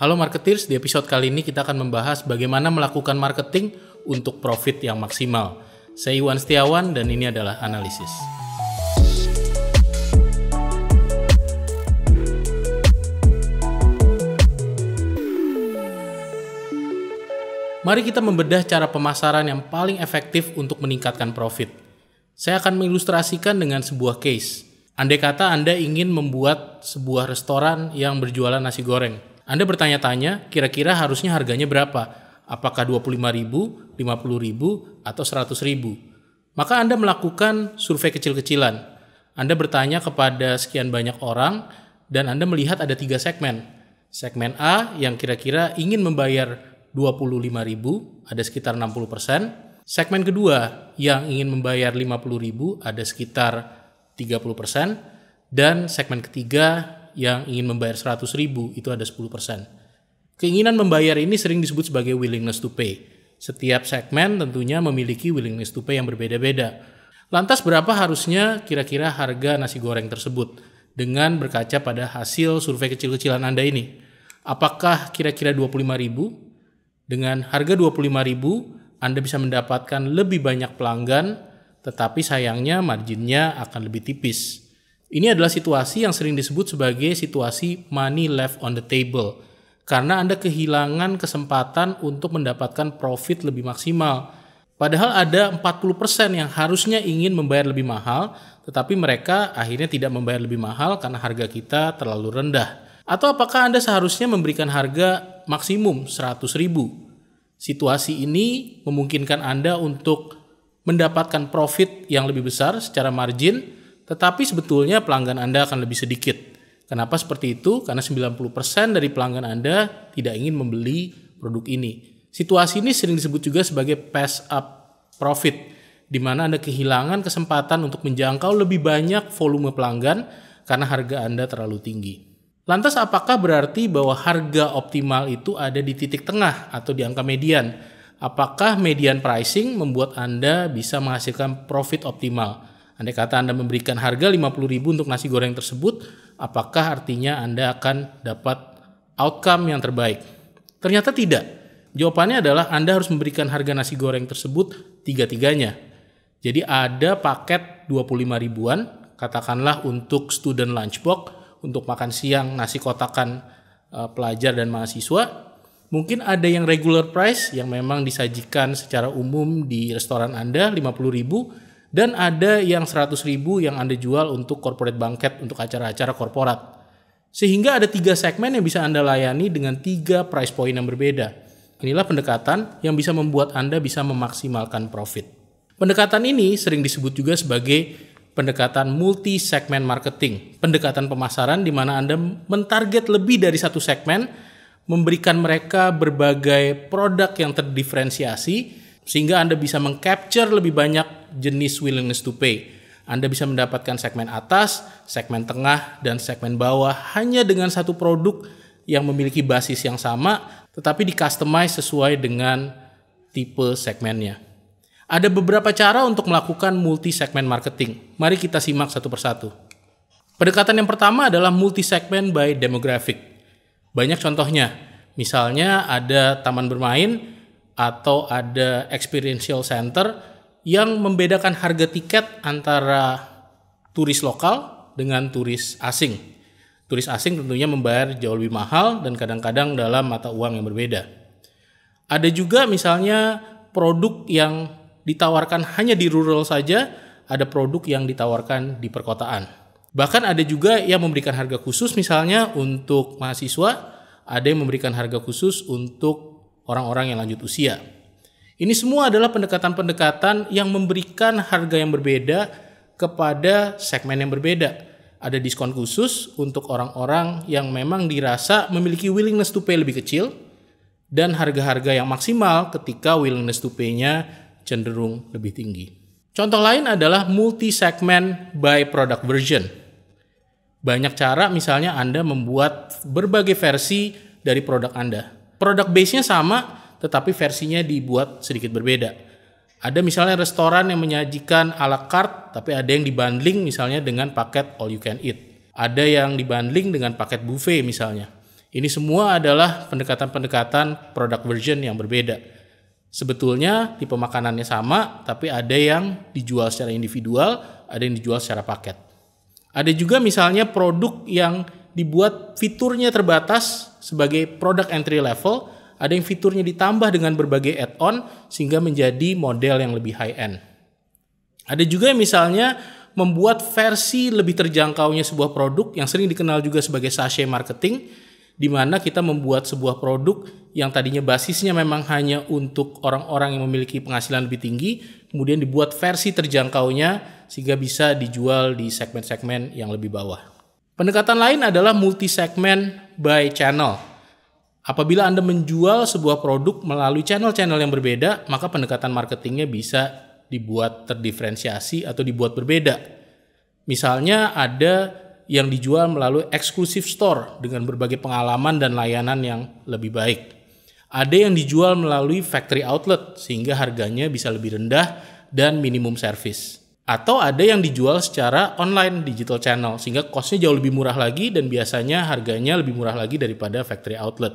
Halo Marketeers, di episode kali ini kita akan membahas bagaimana melakukan marketing untuk profit yang maksimal. Saya Iwan Setiawan dan ini adalah analisis. Mari kita membedah cara pemasaran yang paling efektif untuk meningkatkan profit. Saya akan mengilustrasikan dengan sebuah case. Andai kata Anda ingin membuat sebuah restoran yang berjualan nasi goreng, anda bertanya-tanya kira-kira harusnya harganya berapa? Apakah 25.000, 50.000, atau 100.000? Maka Anda melakukan survei kecil-kecilan. Anda bertanya kepada sekian banyak orang dan Anda melihat ada tiga segmen. Segmen A yang kira-kira ingin membayar 25.000 ada sekitar 60%. Segmen kedua yang ingin membayar 50.000 ada sekitar 30%. Dan segmen ketiga yang ingin membayar 100 ribu itu ada 10%. Keinginan membayar ini sering disebut sebagai willingness to pay. Setiap segmen tentunya memiliki willingness to pay yang berbeda-beda. Lantas berapa harusnya kira-kira harga nasi goreng tersebut dengan berkaca pada hasil survei kecil-kecilan Anda ini? Apakah kira-kira ribu Dengan harga ribu Anda bisa mendapatkan lebih banyak pelanggan, tetapi sayangnya marginnya akan lebih tipis. Ini adalah situasi yang sering disebut sebagai situasi money left on the table, karena Anda kehilangan kesempatan untuk mendapatkan profit lebih maksimal. Padahal ada 40% yang harusnya ingin membayar lebih mahal, tetapi mereka akhirnya tidak membayar lebih mahal karena harga kita terlalu rendah. Atau apakah Anda seharusnya memberikan harga maksimum 100 ribu? Situasi ini memungkinkan Anda untuk mendapatkan profit yang lebih besar secara margin, tetapi sebetulnya pelanggan Anda akan lebih sedikit. Kenapa seperti itu? Karena 90% dari pelanggan Anda tidak ingin membeli produk ini. Situasi ini sering disebut juga sebagai pass up profit, di mana Anda kehilangan kesempatan untuk menjangkau lebih banyak volume pelanggan karena harga Anda terlalu tinggi. Lantas apakah berarti bahwa harga optimal itu ada di titik tengah atau di angka median? Apakah median pricing membuat Anda bisa menghasilkan profit optimal? Andai kata Anda memberikan harga 50.000 untuk nasi goreng tersebut, apakah artinya Anda akan dapat outcome yang terbaik? Ternyata tidak. Jawabannya adalah Anda harus memberikan harga nasi goreng tersebut tiga-tiganya. Jadi ada paket 25 ribuan, katakanlah untuk student lunchbox, untuk makan siang nasi kotakan eh, pelajar dan mahasiswa. Mungkin ada yang regular price yang memang disajikan secara umum di restoran Anda 50 ribu, dan ada yang 100 ribu yang Anda jual untuk corporate banquet, untuk acara-acara korporat. Sehingga ada tiga segmen yang bisa Anda layani dengan tiga price point yang berbeda. Inilah pendekatan yang bisa membuat Anda bisa memaksimalkan profit. Pendekatan ini sering disebut juga sebagai pendekatan multi segmen marketing. Pendekatan pemasaran di mana Anda mentarget lebih dari satu segmen, memberikan mereka berbagai produk yang terdiferensiasi, sehingga Anda bisa mengcapture lebih banyak jenis willingness to pay. Anda bisa mendapatkan segmen atas, segmen tengah, dan segmen bawah hanya dengan satu produk yang memiliki basis yang sama, tetapi di-customize sesuai dengan tipe segmennya. Ada beberapa cara untuk melakukan multi-segment marketing. Mari kita simak satu persatu. Pendekatan yang pertama adalah multi-segment by demographic. Banyak contohnya, misalnya ada taman bermain, atau ada experiential center yang membedakan harga tiket antara turis lokal dengan turis asing. Turis asing tentunya membayar jauh lebih mahal dan kadang-kadang dalam mata uang yang berbeda. Ada juga misalnya produk yang ditawarkan hanya di rural saja, ada produk yang ditawarkan di perkotaan. Bahkan ada juga yang memberikan harga khusus misalnya untuk mahasiswa, ada yang memberikan harga khusus untuk orang-orang yang lanjut usia. Ini semua adalah pendekatan-pendekatan yang memberikan harga yang berbeda kepada segmen yang berbeda. Ada diskon khusus untuk orang-orang yang memang dirasa memiliki willingness to pay lebih kecil dan harga-harga yang maksimal ketika willingness to pay-nya cenderung lebih tinggi. Contoh lain adalah multi-segment by product version. Banyak cara misalnya Anda membuat berbagai versi dari produk Anda produk base-nya sama tetapi versinya dibuat sedikit berbeda. Ada misalnya restoran yang menyajikan ala carte tapi ada yang dibanding misalnya dengan paket all you can eat. Ada yang dibanding dengan paket buffet misalnya. Ini semua adalah pendekatan-pendekatan produk version yang berbeda. Sebetulnya tipe makanannya sama, tapi ada yang dijual secara individual, ada yang dijual secara paket. Ada juga misalnya produk yang dibuat fiturnya terbatas sebagai produk entry level, ada yang fiturnya ditambah dengan berbagai add-on sehingga menjadi model yang lebih high end. Ada juga yang misalnya membuat versi lebih terjangkaunya sebuah produk yang sering dikenal juga sebagai sachet marketing di mana kita membuat sebuah produk yang tadinya basisnya memang hanya untuk orang-orang yang memiliki penghasilan lebih tinggi, kemudian dibuat versi terjangkaunya sehingga bisa dijual di segmen-segmen yang lebih bawah. Pendekatan lain adalah multi-segment by channel. Apabila Anda menjual sebuah produk melalui channel-channel yang berbeda, maka pendekatan marketingnya bisa dibuat terdiferensiasi atau dibuat berbeda. Misalnya ada yang dijual melalui eksklusif store dengan berbagai pengalaman dan layanan yang lebih baik. Ada yang dijual melalui factory outlet sehingga harganya bisa lebih rendah dan minimum service atau ada yang dijual secara online digital channel sehingga costnya jauh lebih murah lagi dan biasanya harganya lebih murah lagi daripada factory outlet.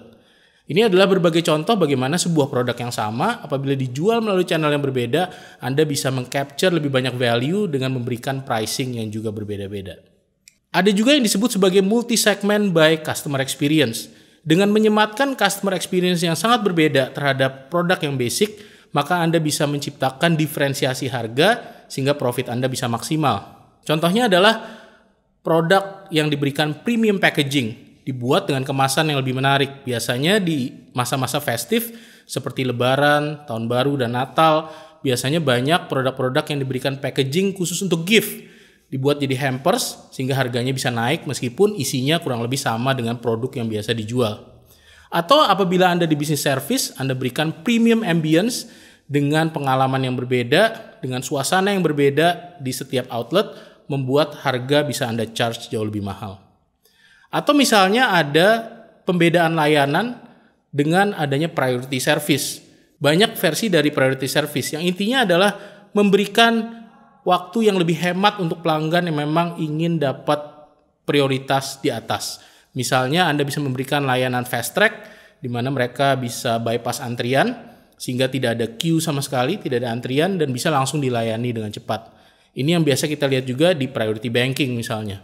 Ini adalah berbagai contoh bagaimana sebuah produk yang sama apabila dijual melalui channel yang berbeda, Anda bisa mengcapture lebih banyak value dengan memberikan pricing yang juga berbeda-beda. Ada juga yang disebut sebagai multi segment by customer experience. Dengan menyematkan customer experience yang sangat berbeda terhadap produk yang basic, maka Anda bisa menciptakan diferensiasi harga sehingga profit Anda bisa maksimal. Contohnya adalah produk yang diberikan premium packaging dibuat dengan kemasan yang lebih menarik. Biasanya di masa-masa festif seperti Lebaran, Tahun Baru, dan Natal, biasanya banyak produk-produk yang diberikan packaging khusus untuk gift. Dibuat jadi hampers sehingga harganya bisa naik meskipun isinya kurang lebih sama dengan produk yang biasa dijual. Atau apabila Anda di bisnis service, Anda berikan premium ambience dengan pengalaman yang berbeda, dengan suasana yang berbeda di setiap outlet, membuat harga bisa Anda charge jauh lebih mahal. Atau misalnya ada pembedaan layanan dengan adanya priority service. Banyak versi dari priority service yang intinya adalah memberikan waktu yang lebih hemat untuk pelanggan yang memang ingin dapat prioritas di atas. Misalnya Anda bisa memberikan layanan fast track di mana mereka bisa bypass antrian, sehingga tidak ada queue sama sekali, tidak ada antrian dan bisa langsung dilayani dengan cepat. Ini yang biasa kita lihat juga di priority banking misalnya.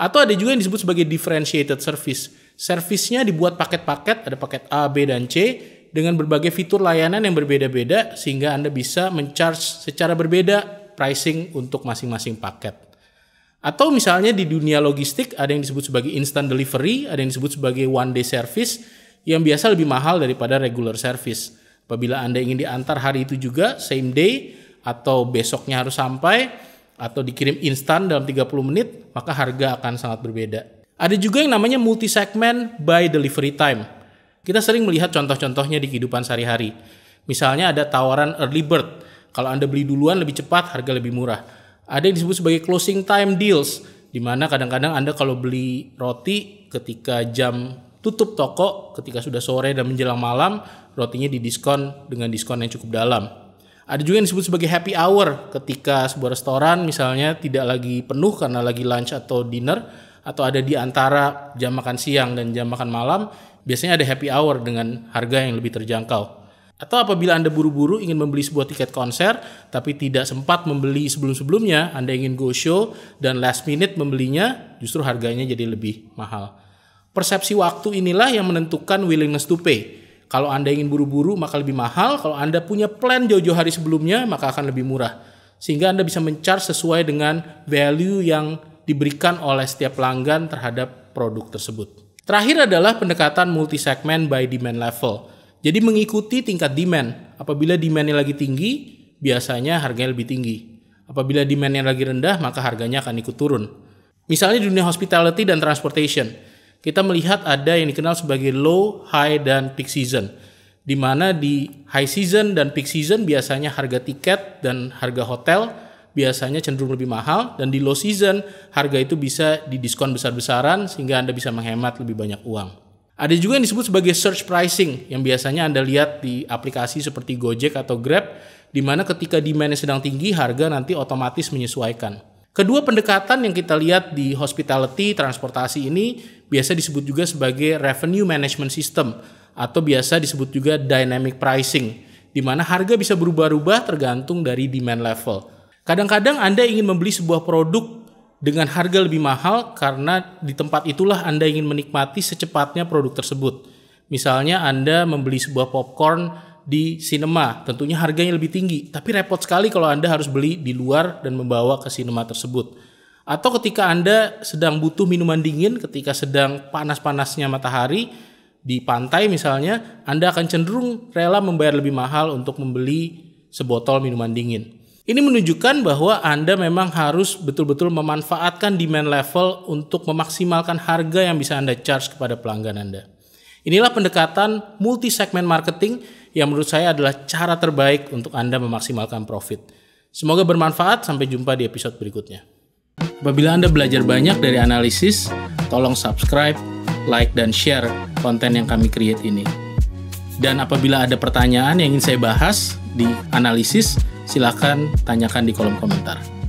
Atau ada juga yang disebut sebagai differentiated service. Servisnya dibuat paket-paket, ada paket A, B, dan C dengan berbagai fitur layanan yang berbeda-beda sehingga Anda bisa mencharge secara berbeda pricing untuk masing-masing paket. Atau misalnya di dunia logistik ada yang disebut sebagai instant delivery, ada yang disebut sebagai one day service yang biasa lebih mahal daripada regular service. Apabila Anda ingin diantar hari itu juga, same day, atau besoknya harus sampai, atau dikirim instan dalam 30 menit, maka harga akan sangat berbeda. Ada juga yang namanya multi-segment by delivery time. Kita sering melihat contoh-contohnya di kehidupan sehari-hari. Misalnya ada tawaran early bird. Kalau Anda beli duluan lebih cepat, harga lebih murah. Ada yang disebut sebagai closing time deals, di mana kadang-kadang Anda kalau beli roti ketika jam tutup toko ketika sudah sore dan menjelang malam, rotinya didiskon dengan diskon yang cukup dalam. Ada juga yang disebut sebagai happy hour ketika sebuah restoran misalnya tidak lagi penuh karena lagi lunch atau dinner atau ada di antara jam makan siang dan jam makan malam, biasanya ada happy hour dengan harga yang lebih terjangkau. Atau apabila Anda buru-buru ingin membeli sebuah tiket konser tapi tidak sempat membeli sebelum-sebelumnya, Anda ingin go show dan last minute membelinya, justru harganya jadi lebih mahal. Persepsi waktu inilah yang menentukan willingness to pay. Kalau Anda ingin buru-buru, maka lebih mahal. Kalau Anda punya plan jauh-jauh hari sebelumnya, maka akan lebih murah. Sehingga Anda bisa mencari sesuai dengan value yang diberikan oleh setiap pelanggan terhadap produk tersebut. Terakhir adalah pendekatan multi-segment by demand level. Jadi mengikuti tingkat demand. Apabila demandnya lagi tinggi, biasanya harganya lebih tinggi. Apabila demandnya lagi rendah, maka harganya akan ikut turun. Misalnya dunia hospitality dan transportation – kita melihat ada yang dikenal sebagai low, high, dan peak season. Di mana di high season dan peak season biasanya harga tiket dan harga hotel biasanya cenderung lebih mahal dan di low season harga itu bisa didiskon besar-besaran sehingga Anda bisa menghemat lebih banyak uang. Ada juga yang disebut sebagai search pricing yang biasanya Anda lihat di aplikasi seperti Gojek atau Grab di mana ketika demand sedang tinggi harga nanti otomatis menyesuaikan. Kedua pendekatan yang kita lihat di hospitality, transportasi ini biasa disebut juga sebagai revenue management system atau biasa disebut juga dynamic pricing, di mana harga bisa berubah-ubah tergantung dari demand level. Kadang-kadang Anda ingin membeli sebuah produk dengan harga lebih mahal karena di tempat itulah Anda ingin menikmati secepatnya produk tersebut. Misalnya Anda membeli sebuah popcorn di sinema. Tentunya harganya lebih tinggi, tapi repot sekali kalau Anda harus beli di luar dan membawa ke sinema tersebut. Atau ketika Anda sedang butuh minuman dingin ketika sedang panas-panasnya matahari di pantai misalnya, Anda akan cenderung rela membayar lebih mahal untuk membeli sebotol minuman dingin. Ini menunjukkan bahwa Anda memang harus betul-betul memanfaatkan demand level untuk memaksimalkan harga yang bisa Anda charge kepada pelanggan Anda. Inilah pendekatan multi segment marketing yang menurut saya adalah cara terbaik untuk Anda memaksimalkan profit. Semoga bermanfaat, sampai jumpa di episode berikutnya. Apabila Anda belajar banyak dari analisis, tolong subscribe, like, dan share konten yang kami create ini. Dan apabila ada pertanyaan yang ingin saya bahas di analisis, silahkan tanyakan di kolom komentar.